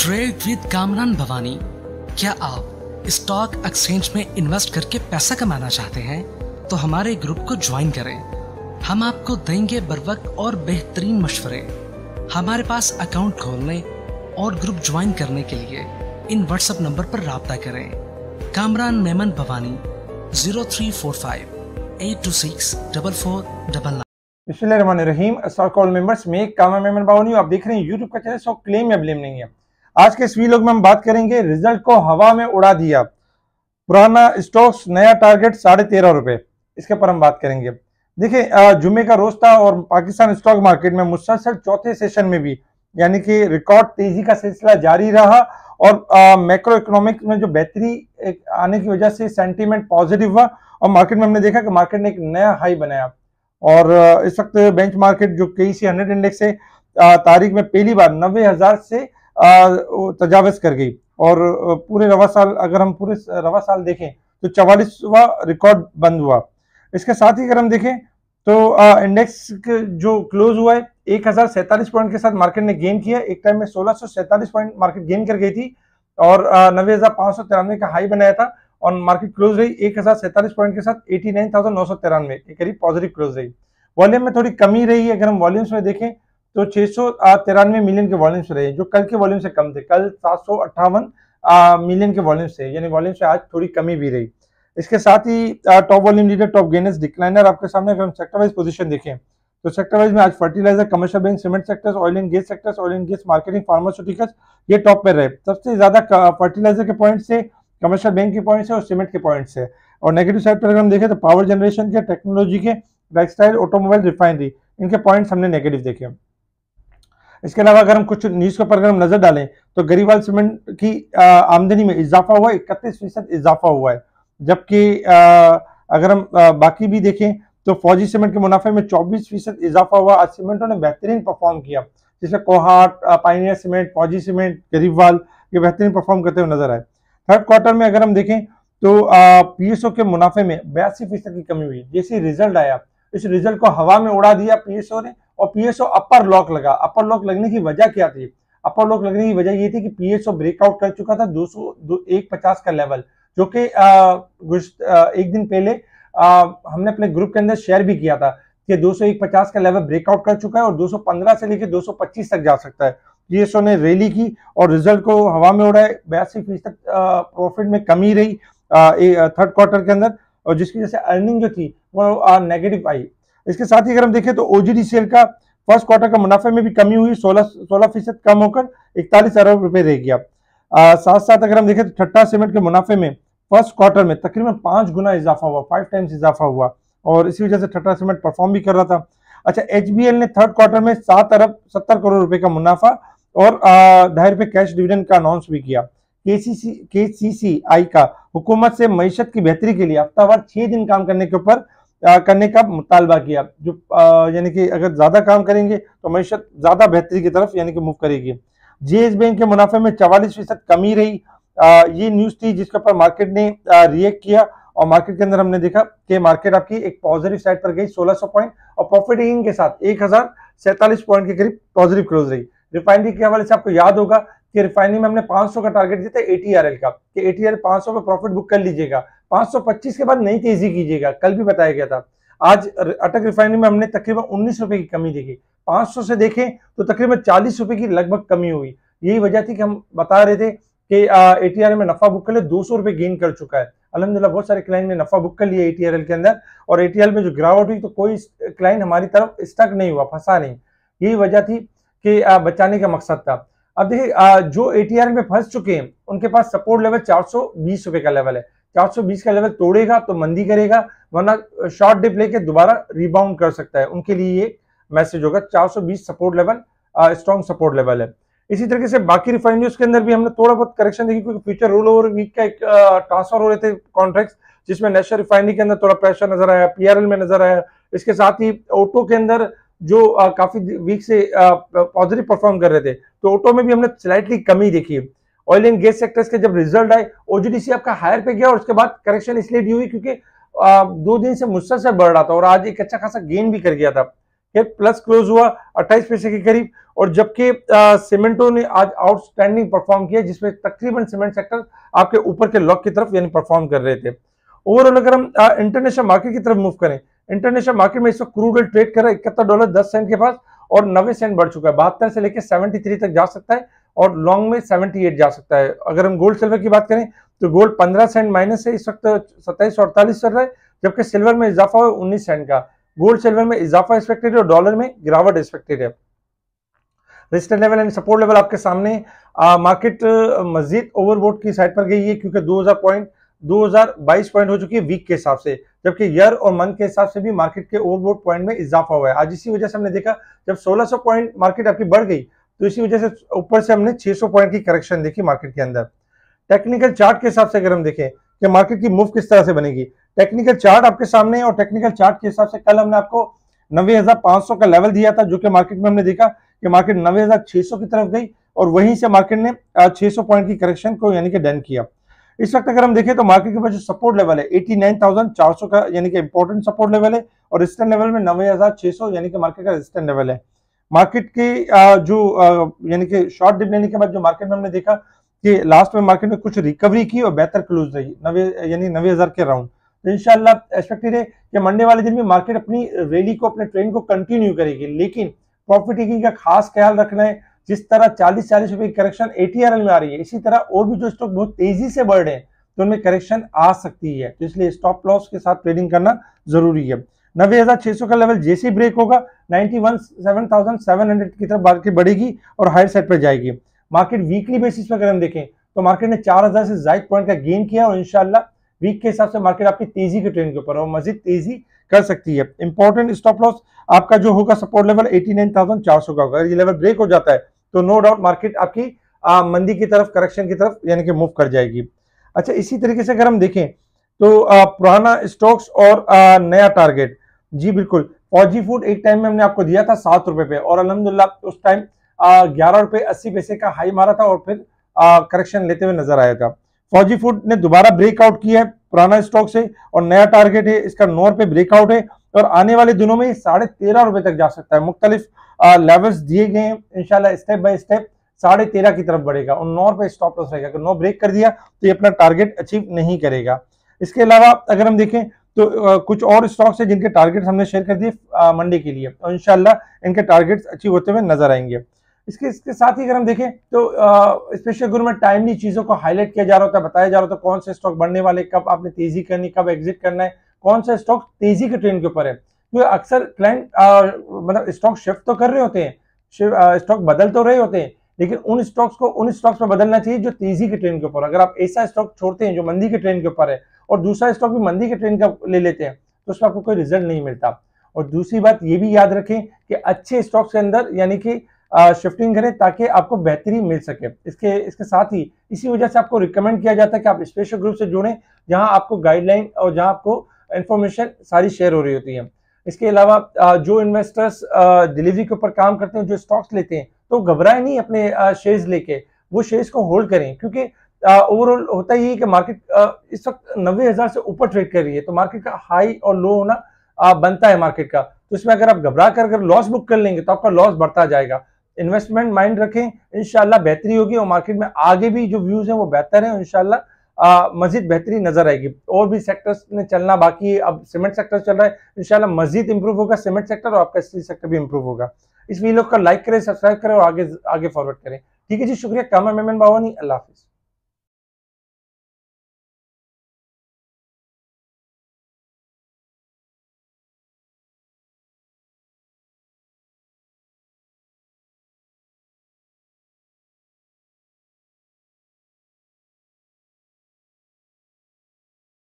trade with Kamran Bhavani क्या आप stock exchange में इन्वेस्ट करके पैसा कमाना चाहते हैं तो हमारे ग्रुप को ज्वाइन करें हम आपको देंगे बर और बेहतरीन मशवरे हमारे पास अकाउंट खोलने और ग्रुप ज्वाइन करने के लिए इन व्हाट्सएप नंबर पर रबता करें Kamran Memon Bhavani zero three four five eight two six double four double nine Rahim members में कामरान मेमन भवानी आप देख रहे हैं यूट्यूब का चैनल सौ क्लेम में ब्लेम नहीं है आज के इस वीलॉग में हम बात करेंगे रिजल्ट को हवा में उड़ा दिया पुराना स्टॉक्स नया टारगेट साढ़े तेरह रुपए इसके पर हम बात करेंगे देखिए जुमे का रोज था और पाकिस्तान स्टॉक मार्केट में मुसलसल चौथे सेशन में भी यानी कि रिकॉर्ड तेजी का सिलसिला जारी रहा और मैक्रो इकोनॉमिक में जो बेहतरी आने की वजह से सेंटीमेंट पॉजिटिव हुआ और मार्केट में हमने देखा कि मार्केट ने एक नया हाई बनाया और इस वक्त बेंच मार्केट जो के सी हंड्रेड इंडेक्स है तारीख में पहली बार नब्बे हजार से तजावज़ कर गई और पूरे रवा साल अगर हम पूरे रवा साल देखें तो चवालीसवा रिकॉर्ड बंद हुआ इसके साथ ही अगर हम देखें तो आ, इंडेक्स जो क्लोज हुआ है एक हजार पॉइंट के साथ मार्केट ने गेन किया एक टाइम में सोलह सौ सैंतालीस पॉइंट मार्केट गेन कर गई थी और नब्बे हजार पांच सौ तिरानवे का हाई बनाया था और मार्केट क्लोज रही एक हजार सैंतालीस पॉइंट के साथ एटी नाइन थाउजेंड नौ सौ तिरानवे के करीब पॉजिटिव क्लोज रही वॉल्यूम में थोड़ी कमी रही अगर हम वॉल्यूम्स में देखें तो छह सौ तिरानवे मिलियन के वॉल्यूम्स रहे जो कल के वॉल्यूम से कम थे कल सात सौ अट्ठावन मिलियन के वॉल्यूम से यानी वॉल्यूम से आज थोड़ी कमी भी रही इसके साथ ही top volume leader top gainers decliner आपके सामने अगर हम सेक्टर वाइज पोजीशन देखें तो सेक्टर वाइज में आज fertilizer commercial bank cement sectors oil and gas sectors oil and gas marketing pharmaceuticals ये टॉप पर रहे सबसे ज्यादा फर्टिलाइजर के पॉइंट से कमर्शियल बैंक के पॉइंट से और सीमेंट के पॉइंट से और नेगेटिव साइड पर अगर हम देखें तो पावर जनरेशन के टेक्नोलॉजी के टेक्सटाइल ऑटोमोबाइल रिफाइनरी इनके पॉइंट्स हमने नेगेटिव देखे इसके अलावा अगर हम कुछ न्यूज के ऊपर अगर हम नजर डालें तो गरीवाल सीमेंट की आमदनी में इजाफा हुआ है इकतीस फीसद इजाफा हुआ है जबकि अगर हम बाकी भी देखें तो फौजी सीमेंट के मुनाफे में चौबीस फीसद इजाफा हुआ आज सीमेंटों ने बेहतरीन परफॉर्म किया जिसमें Kohat Pioneer cement Fauji cement Gharibwal ये बेहतरीन परफॉर्म करते हुए नजर आए थर्ड क्वार्टर में अगर हम देखें तो पीएसओ के मुनाफे में बयासी फीसद की कमी हुई जैसे रिजल्ट आया इस रिजल्ट को हवा में उड़ा दिया पीएसओ ने और पीएसओ अपर लॉक लगा अपर लॉक लगने की वजह क्या थी अपर लॉक लगने की वजह ये थी कि पीएसओ ब्रेकआउट कर चुका था दो सौ एक पचास का लेवल जो कि एक दिन पहले आ, हमने अपने ग्रुप के अंदर शेयर भी किया था कि दो सौ एक पचास का लेवल ब्रेकआउट कर चुका है और दो सौ पंद्रह से लेकर दो सौ पच्चीस तक जा सकता है पीएसओ ने रैली की और रिजल्ट को हवा में उड़ाए बयासी फीसद प्रॉफिट में कमी रही थर्ड क्वार्टर के अंदर और जिसकी वजह से अर्निंग जो थी वो नेगेटिव आई इसके साथ ही अगर हम देखें तो ओजीडी सेल का फर्स्ट क्वार्टर का मुनाफे में भी कमी हुई सोलह सोलह फीसद कम होकर इकतालीस अरब रुपए रह गया आ, साथ साथ अगर हम देखें तो ठट्टा सीमेंट के मुनाफे में फर्स्ट क्वार्टर में तकरीबन पांच गुना इजाफा हुआ फाइव टाइम्स इजाफा हुआ और इसी वजह से ठट्टा सीमेंट परफॉर्म भी कर रहा था अच्छा एच ने थर्ड क्वार्टर में सात अरब सत्तर करोड़ रुपए का मुनाफा और ढाई रुपए कैश डिविडेंड का अनाउंस भी किया के सी का हुकूमत से मीशत की बेहतरी के लिए हफ्तावार छह दिन काम करने के ऊपर करने का मुतालबा किया जो यानी कि अगर ज़्यादा काम करेंगे तो मीशत ज़्यादा बेहतरी की तरफ यानी कि मूव करेगी जे बैंक के मुनाफे में चवालीस फीसद कमी रही आ, ये न्यूज़ थी जिसके ऊपर मार्केट ने रिएक्ट किया और मार्केट के अंदर हमने देखा कि मार्केट आपकी एक पॉजिटिव साइड पर गई 1600 पॉइंट और प्रॉफिटिंग के साथ एक पॉइंट के करीब पॉजिटिव क्लोज रही रिफाइनरी के हवाले से आपको याद होगा कि रिफाइनरी में हमने 500 का टारगेट दिया था एटीआरएल का कि एटीआरएल 500 में प्रॉफिट बुक कर लीजिएगा 525 के बाद नई तेजी कीजिएगा कल भी बताया गया था आज अटक रिफाइनरी में हमने तकरीबन उन्नीस रुपए की कमी देखी 500 से देखें तो तकरीबन चालीस रुपए की लगभग कमी हुई यही वजह थी कि हम बता रहे थे कि एटीआर में नफा बुक कर ले दो सौ रुपए गेन कर चुका है अलहमदिल्ला बहुत सारे क्लाइंट ने नफा बुक कर लिया एटीआरएल के अंदर और एटीआरएल में जो गिरावट हुई तो कोई क्लाइंट हमारी तरफ स्टक नहीं हुआ फंसा नहीं यही वजह थी कि बचाने का मकसद था अब देखिए जो एटीआर में फंस चुके हैं उनके पास सपोर्ट लेवल चार सौ बीस रुपए का लेवल है 420 का लेवल तोड़ेगा तो मंदी करेगा वरना शॉर्ट डिप लेके दोबारा रिबाउंड कर सकता है उनके लिए ये मैसेज होगा 420 support level strong support level है इसी तरीके से बाकी रिफाइनरीज के अंदर भी हमने थोड़ा बहुत करेक्शन देखी क्योंकि फ्यूचर रोल ओवर वीक का एक ट्रांसफर हो रहे थे कॉन्ट्रैक्ट जिसमें नेशनल रिफाइनरी के अंदर थोड़ा प्रेशर नजर आया पीआरएल में नजर आया इसके साथ ही ऑटो के अंदर जो आ, काफी वीक से पॉजिटिव परफॉर्म कर रहे थे तो ऑटो में भी हमने स्लाइटली कमी देखी ऑयल एंड गैस सेक्टर्स के जब रिजल्ट आए ओजीडीसी आपका हायर पे गया और उसके बाद करेक्शन इसलिए डी हुई क्योंकि दो दिन से से बढ़ रहा था और आज एक अच्छा खासा गेन भी कर गया था फिर प्लस क्लोज हुआ अट्ठाईस पैसे के करीब और जबकि सीमेंटो ने आज आउटस्टैंडिंग परफॉर्म किया जिसमें तकरीबन सीमेंट सेक्टर आपके ऊपर के लॉक की तरफ यानी परफॉर्म कर रहे थे ओवरऑल अगर हम इंटरनेशनल मार्केट की तरफ मूव करें इंटरनेशनल मार्केट में इस वक्त क्रूड ऑयल ट्रेड कर रहा है इकहत्तर डॉलर दस सेंट के पास और नब्बे सेंट बढ़ चुका है बहत्तर से लेकर सेवेंटी थ्री तक जा सकता है और लॉन्ग में 78 जा सकता है अगर हम गोल्ड सिल्वर की बात करें तो गोल्ड 15 सेंट माइनस है इस वक्त सत्ताईस अड़तालीस चल रहा है जबकि सिल्वर में इजाफा हुआ उन्नीस सेंट का गोल्ड सिल्वर में इजाफा एक्सपेक्टेड है और डॉलर में गिरावट एक्सपेक्टेड है resistance level and support level आपके सामने आ, मार्केट मजीद ओवरबोर्ड की साइड पर गई है क्योंकि 2000 पॉइंट 2022 पॉइंट हो चुकी है वीक के हिसाब से जबकि ईयर और मंथ के हिसाब से भी मार्केट के ओवरबोर्ड पॉइंट में इजाफा हुआ है आज इसी वजह से हमने देखा जब 1600 पॉइंट मार्केट आपकी बढ़ गई तो इसी वजह से ऊपर से हमने 600 पॉइंट की करेक्शन देखी मार्केट के अंदर टेक्निकल चार्ट के हिसाब से अगर हम देखें कि मार्केट की मूव किस तरह से बनेगी टेक्निकल चार्ट आपके सामने और टेक्निकल चार्ट के हिसाब से कल हमने आपको नब्बे का लेवल दिया था जो कि मार्केट में हमने देखा कि मार्केट नब्बे की तरफ गई और वहीं से मार्केट ने छह पॉइंट की करेक्शन को यानी कि डन किया इस वक्त अगर हम देखें तो मार्केट के पास जो सपोर्ट लेवल है 89,400 का यानी कि इंपॉर्टेंट सपोर्ट लेवल है और रिस्टेंट लेवल में नब्बे यानी कि मार्केट का रिस्टेंट लेवल है मार्केट की जो यानी कि शॉर्ट डिप लेने के बाद जो मार्केट में हमने देखा कि लास्ट में मार्केट में कुछ रिकवरी की और बेहतर क्लोज रही नवे यानी नवे हजार के राउंड तो इनशाला एक्सपेक्टेड है कि मंडे वाले दिन भी मार्केट अपनी रैली को अपने ट्रेंड को कंटिन्यू करेगी लेकिन प्रॉफिट टेकिंग का खास ख्याल रखना है जिस तरह चालीस चालीस रुपए की करेक्शन एटीआरएल में आ रही है इसी तरह और भी जो स्टॉक बहुत तेजी से बढ़ रहे हैं तो उनमें करेक्शन आ सकती है तो इसलिए स्टॉप लॉस के साथ ट्रेडिंग करना जरूरी है नब्बे हजार छह सौ का लेवल जैसे ब्रेक होगा नाइन्टी सेवन थाउजेंड की तरफ मार्केट बढ़ेगी और हायर साइड पर जाएगी मार्केट वीकली बेसिस पर अगर हम देखें तो मार्केट ने चार हजार से जायद पॉइंट का गेन किया और इनशाला वीक के हिसाब से मार्केट आपकी तेजी के ट्रेन के ऊपर और मजीद तेजी कर सकती है इंपॉर्टेंट स्टॉप लॉस आपका जो होगा सपोर्ट लेवल 89,400 का होगा अगर ये लेवल ब्रेक हो जाता है तो नो डाउट मार्केट आपकी आ, मंदी की तरफ करेक्शन की तरफ यानी कि मूव कर जाएगी अच्छा इसी तरीके से अगर हम देखें तो आ, पुराना स्टॉक्स और आ, नया टारगेट जी बिल्कुल फौजी फूड एक टाइम में हमने आपको दिया था सात रुपए पे और अलहमदुल्ला उस टाइम ग्यारह रुपए अस्सी पैसे का हाई मारा था और फिर करेक्शन लेते हुए नजर आया था फौजी फूड ने दोबारा ब्रेकआउट किया है पुराना स्टॉक से और नया टारगेट है इसका नौ रुपए ब्रेकआउट है और आने वाले दिनों में साढ़े तेरह रुपए तक जा सकता है मुख्तलिफ लेवल्स दिए गए हैं इनशाला स्टेप बाय स्टेप साढ़े तेरह की तरफ बढ़ेगा और नौ रुपए स्टॉप लॉस रहेगा अगर नौ ब्रेक कर दिया तो ये अपना टारगेट अचीव नहीं करेगा इसके अलावा अगर हम देखें तो कुछ और स्टॉक्स है जिनके टारगेट्स हमने शेयर कर दिए मंडे के लिए और तो इनशाला इनके टारगेट्स अचीव होते हुए नजर आएंगे इसके इसके साथ ही अगर हम देखें तो स्पेशल गुरु में टाइमली चीज़ों को हाईलाइट किया जा रहा होता है बताया जा रहा होता है कौन से स्टॉक बढ़ने वाले कब आपने तेजी करनी कब एग्जिट करना है कौन सा स्टॉक तेजी के ट्रेंड के ऊपर है क्योंकि अक्सर क्लाइंट मतलब स्टॉक शिफ्ट तो कर रहे होते हैं स्टॉक बदल तो रहे होते हैं लेकिन उन स्टॉक्स को उन स्टॉक्स में बदलना चाहिए जो तेजी के ट्रेंड के ऊपर अगर आप ऐसा स्टॉक छोड़ते हैं जो मंदी के ट्रेंड के ऊपर है और दूसरा स्टॉक भी मंदी के ट्रेंड का ले लेते हैं तो उसमें आपको कोई रिजल्ट नहीं मिलता और दूसरी बात ये भी याद रखें कि अच्छे स्टॉक्स के अंदर यानी कि शिफ्टिंग करें ताकि आपको बेहतरी मिल सके इसके इसके साथ ही इसी वजह से आपको रिकमेंड किया जाता है कि आप स्पेशल ग्रुप से जुड़ें जहां आपको गाइडलाइन और जहां आपको इन्फॉर्मेशन सारी शेयर हो रही होती है इसके अलावा जो इन्वेस्टर्स डिलीवरी के ऊपर काम करते हैं जो स्टॉक्स लेते हैं तो घबराए नहीं अपने शेयर्स लेके वो शेयर्स को होल्ड करें क्योंकि ओवरऑल होता ही है कि मार्केट इस वक्त नब्बे हजार से ऊपर ट्रेड कर रही है तो मार्केट का हाई और लो होना बनता है मार्केट का तो इसमें अगर आप घबरा कर अगर लॉस बुक कर लेंगे तो आपका लॉस बढ़ता जाएगा इन्वेस्टमेंट माइंड रखें इनशाला बेहतरी होगी और मार्केट में आगे भी जो व्यूज हैं वो बेहतर हैं इनशाला मजीद बेहतरी नजर आएगी और भी सेक्टर्स ने चलना बाकी है अब सीमेंट सेक्टर चल रहा है इनशाला मजीद इंप्रूव होगा सीमेंट सेक्टर और आपका स्टील सेक्टर भी इंप्रूव होगा इस वीडियो का लाइक करें सब्सक्राइब करें और आगे आगे फॉरवर्ड करें ठीक है जी शुक्रिया कामा मेमन बावानी अल्लाह हाफिज़